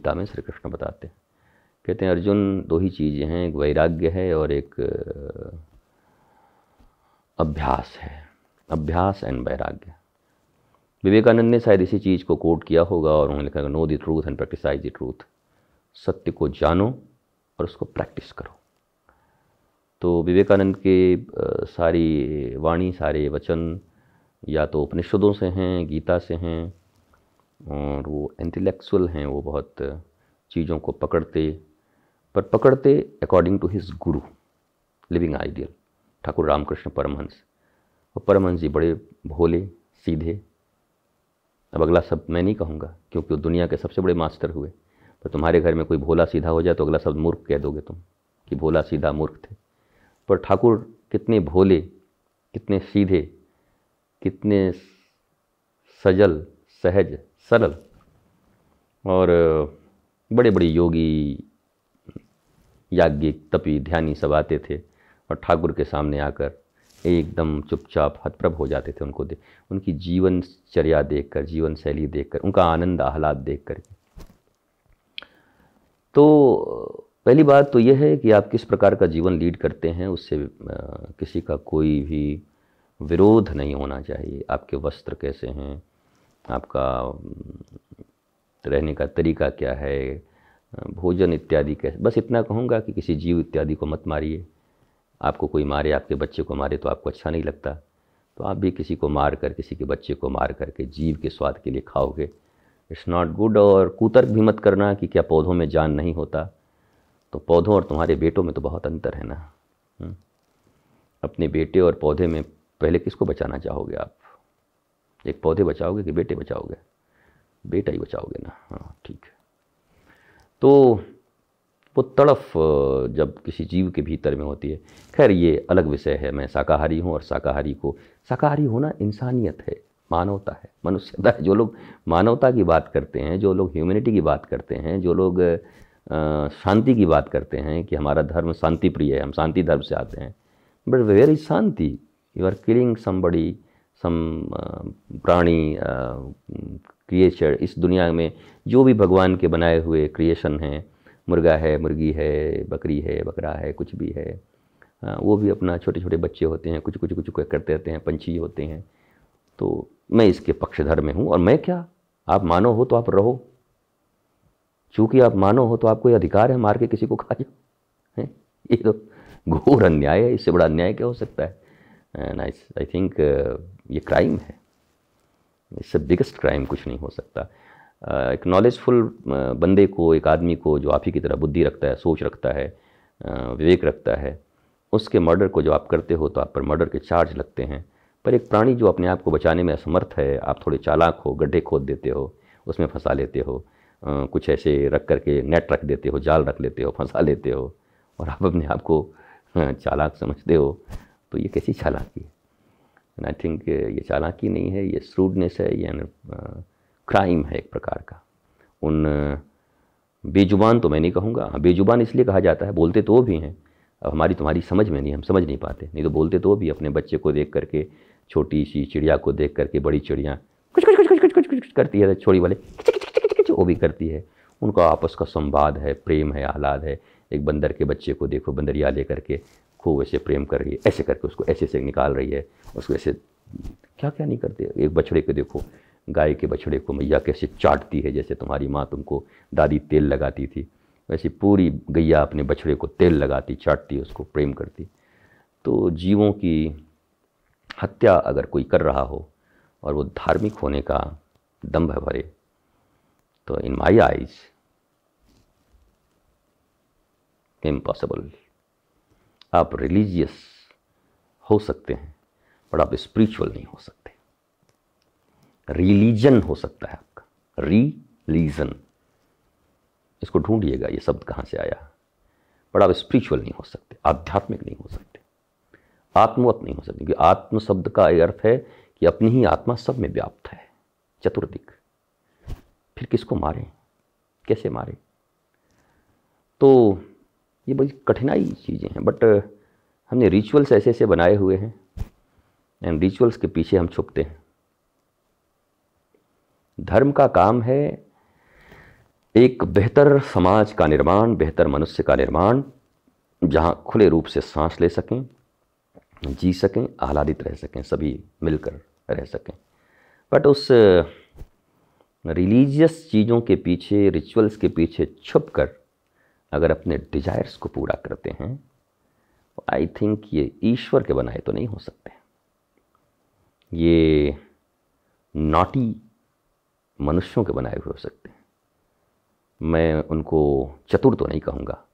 गीता में श्री कृष्ण बताते हैं कहते हैं अर्जुन दो ही चीज़ें हैं एक वैराग्य है और एक अभ्यास है अभ्यास एंड वैराग्य विवेकानंद ने शायद इसी चीज़ को कोट किया होगा और उन्होंने लिखा know the truth and practise the truth सत्य को जानो और उसको प्रैक्टिस करो तो विवेकानंद के सारी वाणी सारे वचन या तो उपनिषदों से हैं गीता से हैं और वो इंटेलेक्चुअल हैं वो बहुत चीज़ों को पकड़ते पर पकड़ते according to his guru living ideal Thakur Ramakrishna Paramhansa और परमहंस जी बड़े भोले सीधे अब अगला शब्द मैं नहीं कहूँगा क्योंकि वो दुनिया के सबसे बड़े मास्टर हुए पर तुम्हारे घर में कोई भोला सीधा हो जाए तो अगला शब्द मूर्ख कह दोगे तुम कि भोला सीधा मूर्ख थे पर ठाकुर कितने भोले कितने सीधे कितने सजल सहज सरल और बड़े बड़े योगी याज्ञिक तपी ध्यानी सब आते थे और ठाकुर के सामने आकर एकदम चुपचाप हतप्रभ हो जाते थे उनको देख उनकी जीवनचर्या देखकर जीवन शैली देखकर उनका आनंद आह्लाद देख कर तो पहली बात तो यह है कि आप किस प्रकार का जीवन लीड करते हैं उससे किसी का कोई भी विरोध नहीं होना चाहिए आपके वस्त्र कैसे हैं आपका रहने का तरीका क्या है भोजन इत्यादि कैसे बस इतना कहूँगा कि किसी जीव इत्यादि को मत मारिए आपको कोई मारे आपके बच्चे को मारे तो आपको अच्छा नहीं लगता तो आप भी किसी को मार कर किसी के बच्चे को मार करके जीव के स्वाद के लिए खाओगे इट्स नॉट गुड और कुतर्क भी मत करना कि क्या पौधों में जान नहीं होता तो पौधों और तुम्हारे बेटों में तो बहुत अंतर है ना हम्म। अपने बेटे और पौधे में पहले किसको बचाना चाहोगे आप एक पौधे बचाओगे कि बेटे बचाओगे बेटा ही बचाओगे ना हाँ ठीक है तो वो तड़फ जब किसी जीव के भीतर में होती है खैर ये अलग विषय है मैं शाकाहारी हूँ और शाकाहारी को शाकाहारी होना इंसानियत है मानवता है मनुष्यता है जो लोग मानवता की बात करते हैं जो लोग ह्यूमनिटी की बात करते हैं जो लोग शांति की बात करते हैं कि हमारा धर्म शांति प्रिय है हम शांति धर्म से आते हैं but very is shanti you are killing somebody some prani creature इस दुनिया में जो भी भगवान के बनाए हुए क्रिएशन हैं मुर्गा है मुर्गी है बकरी है बकरा है कुछ भी है वो भी अपना छोटे छोटे बच्चे होते हैं कुछ कुछ कुछ करते रहते हैं पंछी होते हैं तो मैं इसके पक्षधर में हूँ और मैं क्या आप मानो हो तो आप रहो चूँकि आप मानो हो तो आपको ये अधिकार है मार के किसी को खा जाओ हैं ये तो घोर अन्याय है इससे बड़ा अन्याय क्या हो सकता है एंड आई आई थिंक ये क्राइम है इससे बिगेस्ट क्राइम कुछ नहीं हो सकता uh, एक नॉलेजफुल uh, बंदे को एक आदमी को जो आप ही की तरह बुद्धि रखता है सोच रखता है uh, विवेक रखता है उसके मर्डर को जो आप करते हो तो आप पर मर्डर के चार्ज लगते हैं पर एक प्राणी जो अपने आप को बचाने में असमर्थ है आप थोड़े चालाक हो गड्ढे खोद देते हो उसमें फंसा लेते हो कुछ ऐसे रख करके नेट रख देते हो जाल रख लेते हो फंसा लेते हो और आप अपने आप को चालाक समझते हो तो ये कैसी चालाकी है एंड आई थिंक ये चालाकी नहीं है ये श्रूडनेस है यानी क्राइम uh, है एक प्रकार का उन uh, बेजुबान तो मैं नहीं कहूँगा हाँ बेजुबान इसलिए कहा जाता है बोलते तो भी हैं अब हमारी तुम्हारी समझ में नहीं हम समझ नहीं पाते नहीं तो बोलते तो भी अपने बच्चे को देख करके छोटी सी चिड़िया को देख करके बड़ी चिड़िया कुछ कुछ कुछ कुछ कुछ कुछ कुछ करती है तो छोड़ी वाले वो भी करती है उनका आपस का संवाद है प्रेम है आह्लाद है एक बंदर के बच्चे को देखो बंदरिया लेकर के खूब ऐसे प्रेम कर रही है ऐसे करके उसको ऐसे से निकाल रही है उसको ऐसे क्या क्या नहीं करते एक बछड़े को देखो गाय के बछड़े को मैया कैसे चाटती है जैसे तुम्हारी माँ तुमको दादी तेल लगाती थी वैसे पूरी गैया अपने बछड़े को तेल लगाती चाटती उसको प्रेम करती तो जीवों की हत्या अगर कोई कर रहा हो और वो धार्मिक होने का दम्भ भरे तो इन माई आइज इम्पॉसिबल आप रिलीजियस हो सकते हैं पर आप स्पिरिचुअल नहीं हो सकते रिलीजन हो सकता है आपका रिलीजन इसको ढूंढिएगा ये शब्द कहाँ से आया पर आप स्पिरिचुअल नहीं हो सकते आध्यात्मिक नहीं हो सकते आत्मवत नहीं हो सकते क्योंकि आत्म शब्द का अर्थ है कि अपनी ही आत्मा सब में व्याप्त है चतुर्दिक फिर किसको मारें कैसे मारें तो ये बड़ी कठिनाई चीज़ें हैं बट uh, हमने रिचुअल्स ऐसे ऐसे बनाए हुए हैं एंड रिचुअल्स के पीछे हम छुपते हैं धर्म का काम है एक बेहतर समाज का निर्माण बेहतर मनुष्य का निर्माण जहाँ खुले रूप से सांस ले सकें जी सकें आह्लादित रह सकें सभी मिलकर रह सकें बट उस रिलीजियस uh, चीज़ों के पीछे रिचुअल्स के पीछे छुप कर अगर अपने डिजायर्स को पूरा करते हैं तो आई थिंक ये ईश्वर के बनाए तो नहीं हो सकते ये नॉटी मनुष्यों के बनाए हुए हो सकते हैं मैं उनको चतुर तो नहीं कहूँगा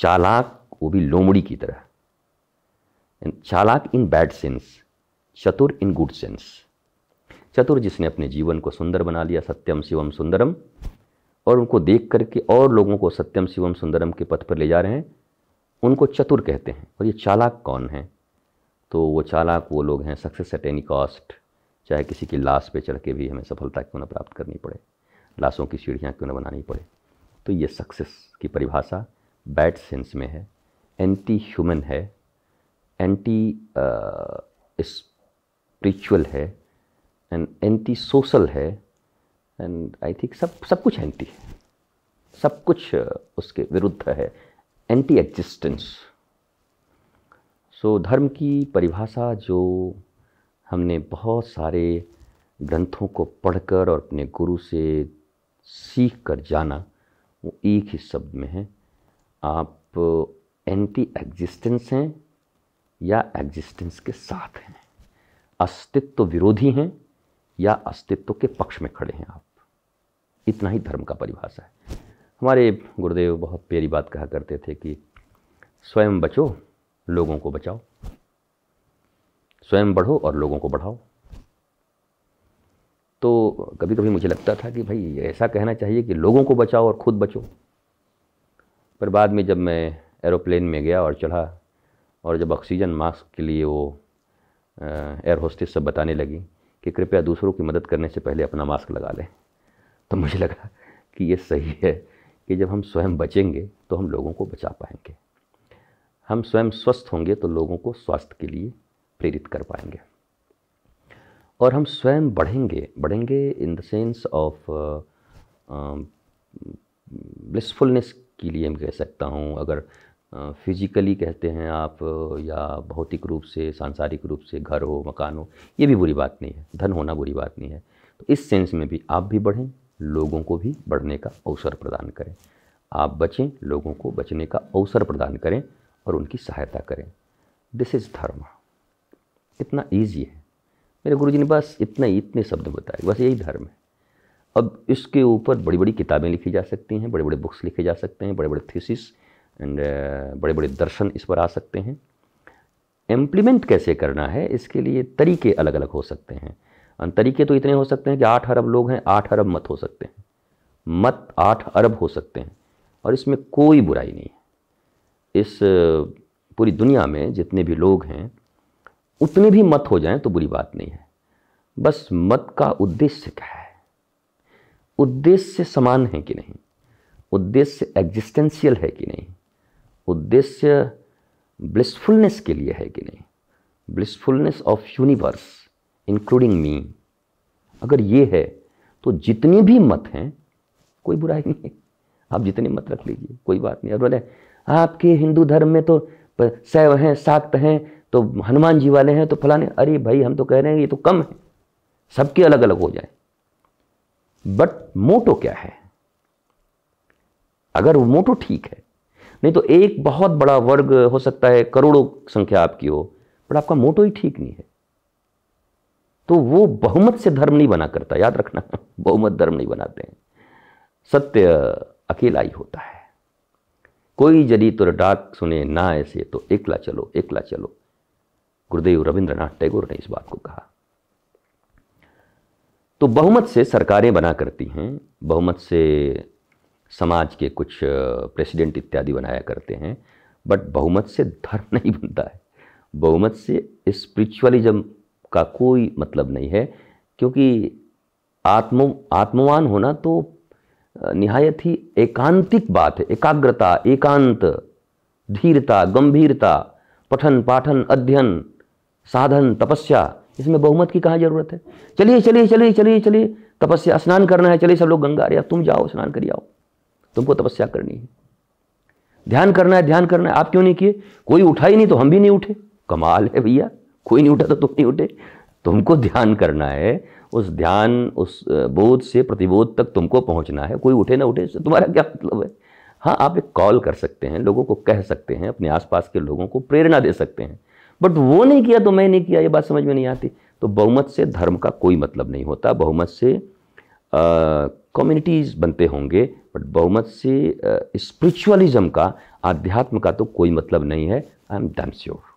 चालाक वो भी लोमड़ी की तरह चालाक इन बैड सेंस चतुर इन गुड सेंस चतुर जिसने अपने जीवन को सुंदर बना लिया सत्यम शिवम सुंदरम और उनको देख करके और लोगों को सत्यम शिवम सुंदरम के पथ पर ले जा रहे हैं उनको चतुर कहते हैं और ये चालाक कौन है तो वो चालाक वो लोग हैं सक्सेस एट एनी कॉस्ट चाहे किसी की लाश पे चढ़ के भी हमें सफलता क्यों ना प्राप्त करनी पड़े लाशों की सीढ़ियाँ क्यों ना बनानी पड़े तो ये सक्सेस की परिभाषा बैड सेंस में है एंटी ह्यूमन है एंटी स्पिरिचुअल uh, है एंड एंटी सोशल है एंड आई थिंक सब सब कुछ एंटी है सब कुछ uh, उसके विरुद्ध है एंटी एग्जिस्टेंस सो धर्म की परिभाषा जो हमने बहुत सारे ग्रंथों को पढ़कर और अपने गुरु से सीख कर जाना वो एक ही शब्द में है आप एंटी uh, एग्जिस्टेंस हैं या एग्जिस्टेंस के साथ हैं अस्तित्व विरोधी हैं या अस्तित्व के पक्ष में खड़े हैं आप इतना ही धर्म का परिभाषा है हमारे गुरुदेव बहुत प्यारी बात कहा करते थे कि स्वयं बचो लोगों को बचाओ स्वयं बढ़ो और लोगों को बढ़ाओ तो कभी कभी मुझे लगता था कि भाई ऐसा कहना चाहिए कि लोगों को बचाओ और ख़ुद बचो पर बाद में जब मैं एरोप्लेन में गया और चढ़ा और जब ऑक्सीजन मास्क के लिए वो एयर होस्टेस सब बताने लगी कि कृपया दूसरों की मदद करने से पहले अपना मास्क लगा लें तो मुझे लगा कि ये सही है कि जब हम स्वयं बचेंगे तो हम लोगों को बचा पाएंगे हम स्वयं स्वस्थ होंगे तो लोगों को स्वास्थ्य के लिए प्रेरित कर पाएंगे और हम स्वयं बढ़ेंगे बढ़ेंगे in the sense of blissfulness के लिए मैं कह सकता हूँ अगर फिजिकली कहते हैं आप या भौतिक रूप से सांसारिक रूप से घर हो मकान हो ये भी बुरी बात नहीं है धन होना बुरी बात नहीं है तो इस सेंस में भी आप भी बढ़ें लोगों को भी बढ़ने का अवसर प्रदान करें आप बचें लोगों को बचने का अवसर प्रदान करें और उनकी सहायता करें दिस इज़ धर्म इतना ईजी है मेरे गुरु ने बस इतना ही इतने शब्द बताए बस यही धर्म है अब इसके ऊपर बड़ी बड़ी किताबें लिखी जा सकती हैं बड़े बड़े बुक्स लिखे जा सकते हैं बड़े बड़े थीसिस एंड बड़े बड़े दर्शन इस पर आ सकते हैं इम्प्लीमेंट कैसे करना है इसके लिए तरीके अलग अलग हो सकते हैं तरीके तो इतने हो सकते हैं कि आठ अरब लोग हैं आठ अरब मत हो सकते हैं मत आठ अरब हो सकते हैं और इसमें कोई बुराई नहीं है इस पूरी दुनिया में जितने भी लोग हैं उतने भी मत हो जाएं तो बुरी बात नहीं है बस मत का उद्देश्य क्या है उद्देश्य समान है कि नहीं उद्देश्य एग्जिस्टेंशियल है कि नहीं उद्देश्य ब्लिसफुलनेस के लिए है कि नहीं blissfulness of universe including me अगर ये है तो जितने भी मत हैं कोई बुराई नहीं है आप जितने मत रख लीजिए कोई बात नहीं और बोले आपके हिंदू धर्म में तो शैव हैं साक्त हैं तो हनुमान जी वाले हैं तो फलाने अरे भाई हम तो कह रहे हैं ये तो कम है सबके अलग अलग हो जाए बट मोटो क्या है अगर वो मोटो ठीक है नहीं तो एक बहुत बड़ा वर्ग हो सकता है करोड़ों संख्या आपकी हो बट आपका मोटो ही ठीक नहीं है तो वो बहुमत से धर्म नहीं बना करता याद रखना बहुमत धर्म नहीं बनाते हैं सत्य अकेला ही होता है कोई जरी तो डाक सुने ना ऐसे तो एकला चलो एकला चलो गुरुदेव रविंद्रनाथ टैगोर ने इस बात को कहा तो बहुमत से सरकारें बना करती हैं बहुमत से समाज के कुछ प्रेसिडेंट इत्यादि बनाया करते हैं बट बहुमत से धर्म नहीं बनता है बहुमत से स्पिरिचुअलिज्म का कोई मतलब नहीं है क्योंकि आत्म आत्मवान होना तो निहायत ही एकांतिक बात है एकाग्रता एकांत धीरता गंभीरता पठन पाठन अध्ययन साधन तपस्या इसमें बहुमत की कहाँ जरूरत है चलिए चलिए चलिए चलिए चलिए तपस्या स्नान करना है चलिए सब लोग गंगा या तुम जाओ स्नान करिए आओ तुमको तपस्या करनी है ध्यान करना है ध्यान करना है आप क्यों नहीं किए कोई उठा ही नहीं तो हम भी नहीं उठे कमाल है भैया कोई नहीं उठा तो तुम नहीं उठे तुमको ध्यान करना है उस ध्यान उस बोध से प्रतिबोध तक तुमको पहुंचना है कोई उठे ना उठे तुम्हारा क्या मतलब है हाँ आप एक कॉल कर सकते हैं लोगों को कह सकते हैं अपने आसपास के लोगों को प्रेरणा दे सकते हैं बट वो नहीं किया तो मैं नहीं किया ये बात समझ में नहीं आती तो बहुमत से धर्म का कोई मतलब नहीं होता बहुमत से कम्युनिटीज़ बनते होंगे बट बहुमत से स्पिरिचुअलिज्म का आध्यात्म का तो कोई मतलब नहीं है आई एम डैम श्योर